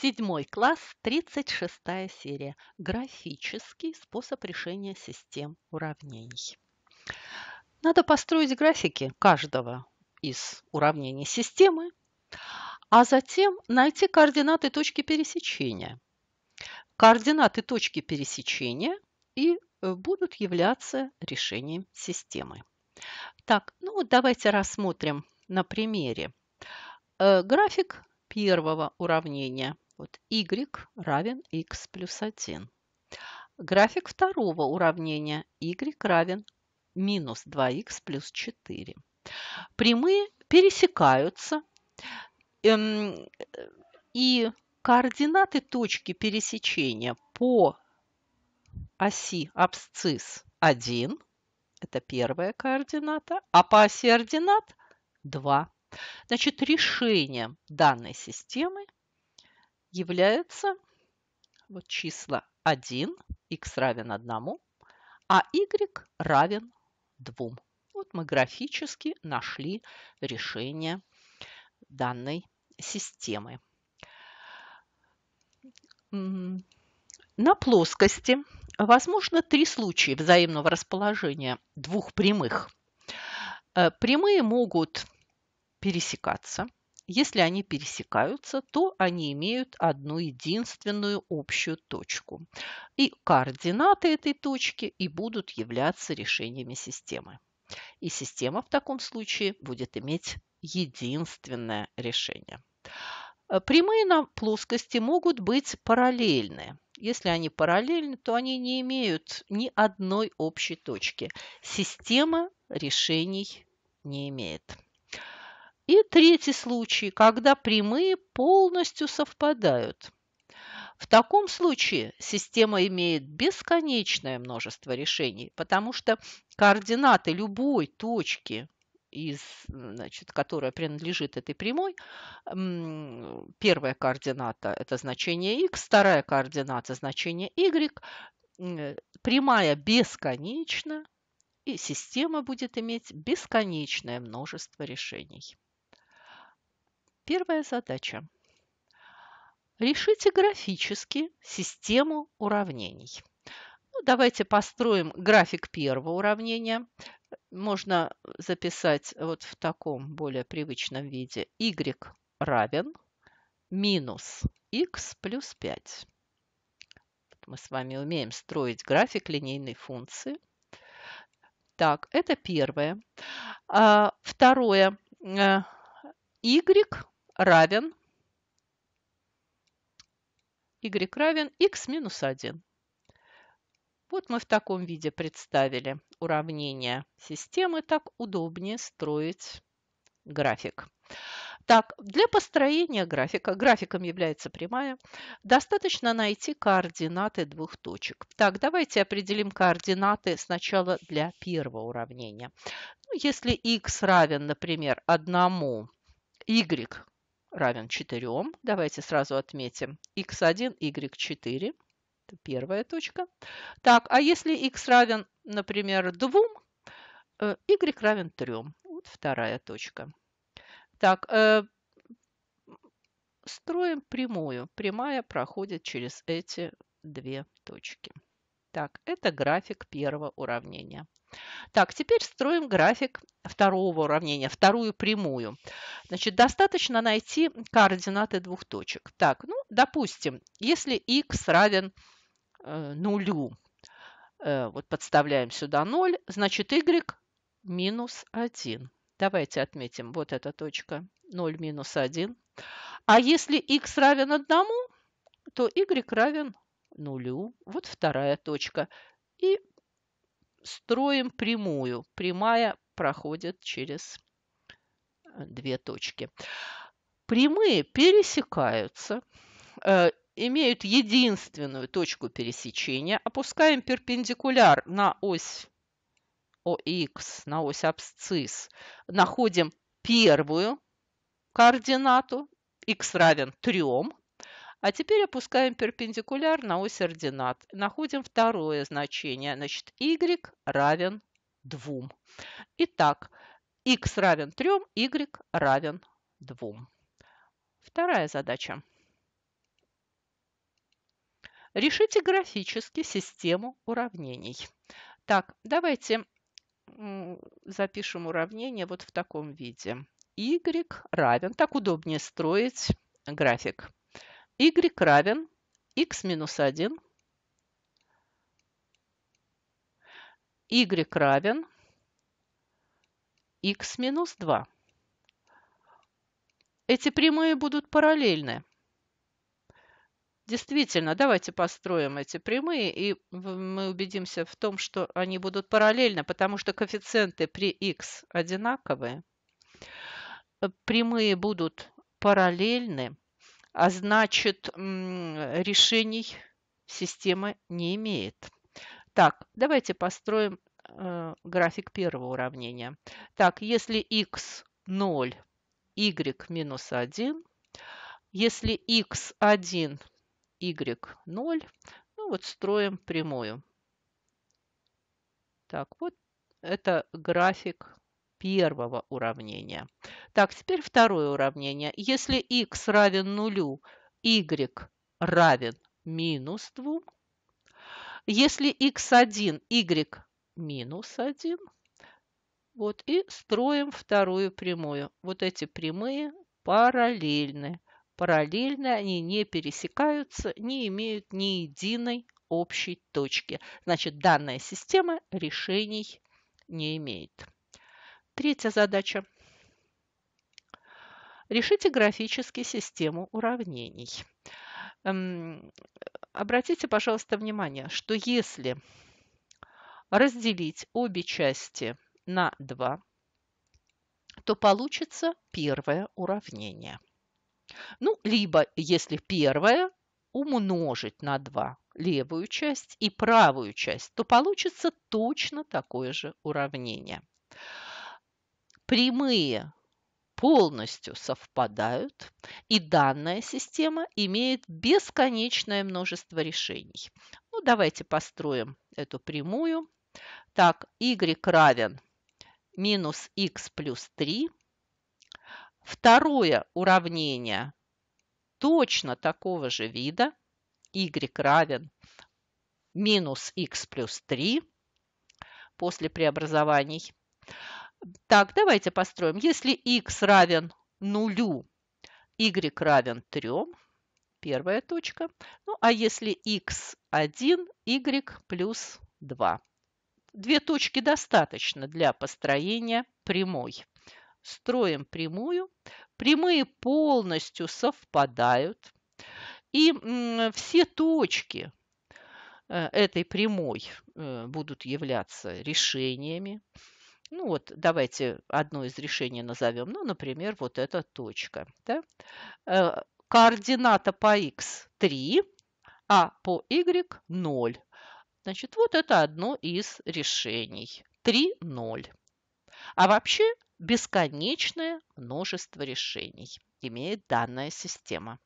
Седьмой класс, 36 серия. Графический способ решения систем уравнений. Надо построить графики каждого из уравнений системы, а затем найти координаты точки пересечения. Координаты точки пересечения и э, будут являться решением системы. Так, ну давайте рассмотрим на примере э, график первого уравнения – вот y равен x плюс 1. График второго уравнения y равен минус 2 x плюс 4. Прямые пересекаются, эм, и координаты точки пересечения по оси абсцисс 1, это первая координата, а по оси ординат 2. Значит, решение данной системы является вот числа 1, x равен 1, а y равен 2. Вот мы графически нашли решение данной системы. На плоскости возможно три случая взаимного расположения двух прямых. Э, прямые могут пересекаться – если они пересекаются, то они имеют одну единственную общую точку. И координаты этой точки и будут являться решениями системы. И система в таком случае будет иметь единственное решение. Э, прямые на плоскости могут быть параллельны. Если они параллельны, то они не имеют ни одной общей точки. Система решений не имеет. И третий случай, когда прямые полностью совпадают. В таком случае система имеет бесконечное множество решений, потому что координаты любой точки, из, значит, которая принадлежит этой прямой, первая координата – это значение x, вторая координата – значение y, прямая бесконечна, и система будет иметь бесконечное множество решений. Первая задача. Решите графически систему уравнений. Ну, давайте построим график первого уравнения. Можно записать вот в таком более привычном виде. y равен минус x плюс 5. Мы с вами умеем строить график линейной функции. Так, это первое. А второе. Э, y равен y равен x минус 1. Вот мы в таком виде представили уравнение системы. Так удобнее строить график. Так, для построения графика, графиком является прямая, достаточно найти координаты двух точек. Так, давайте определим координаты сначала для первого уравнения. Ну, если x равен, например, 1, y равен 4. Давайте сразу отметим x1, y4. Это первая точка. Так, а если x равен, например, 2, y э, равен 3. Вот вторая точка. Так, э, строим прямую. Прямая проходит через эти две точки. Так, это график первого уравнения. Так, теперь строим график второго уравнения, вторую прямую. Значит, достаточно найти координаты двух точек. Так, ну, допустим, если x равен э, нулю, э, вот подставляем сюда 0, значит, y минус 1. Давайте отметим вот эта точка 0 минус 1. А если x равен 1, то y равен нулю. Вот вторая точка. И строим прямую. Прямая проходят через э, две точки. Прямые пересекаются, э, имеют единственную точку пересечения. Опускаем перпендикуляр на ось ОХ, на ось абсцисс. Находим первую координату. Х равен 3. А теперь опускаем перпендикуляр на ось ординат. Находим второе значение. Значит, y равен 2. Итак, x равен 3, y равен 2. Вторая задача. Решите графически систему уравнений. Так, давайте запишем уравнение вот в таком виде. y равен, так удобнее строить график. y равен x минус 1 y равен x минус 2. Эти прямые будут параллельны. Действительно, давайте построим эти прямые, и мы убедимся в том, что они будут параллельны, потому что коэффициенты при x одинаковые. Прямые будут параллельны, а значит решений система не имеет. Так, давайте построим э, график первого уравнения. Так, если x 0, y минус 1, если x 1, y 0, ну вот строим прямую. Так, вот это график первого уравнения. Так, теперь второе уравнение. Если x равен нулю, y равен минус 2, если x1, y минус 1, вот, и строим вторую прямую. Вот эти прямые параллельны. Параллельны они не пересекаются, не имеют ни единой общей точки. Значит, данная система решений не имеет. Третья задача. Решите графически систему уравнений. Эм, Обратите, пожалуйста, внимание, что если разделить обе части на 2, то получится первое уравнение. Ну, либо, если первое, умножить на 2 левую часть и правую часть, то получится точно такое же уравнение. Прямые полностью совпадают, и данная система имеет бесконечное множество решений. Ну, давайте построим эту прямую. Так, y равен минус x плюс 3. Второе уравнение точно такого же вида. y равен минус x плюс 3 после преобразований. Так, давайте построим. Если x равен нулю, y равен 3, первая точка. Ну, а если x1, y плюс 2. Две точки достаточно для построения прямой. Строим прямую. Прямые полностью совпадают. И все точки э, этой прямой э, будут являться решениями. Ну вот давайте одно из решений назовем. Ну, например, вот эта точка. Да? Э, координата по x 3, а по y 0. Значит, вот это одно из решений. 3, 0. А вообще бесконечное множество решений имеет данная система.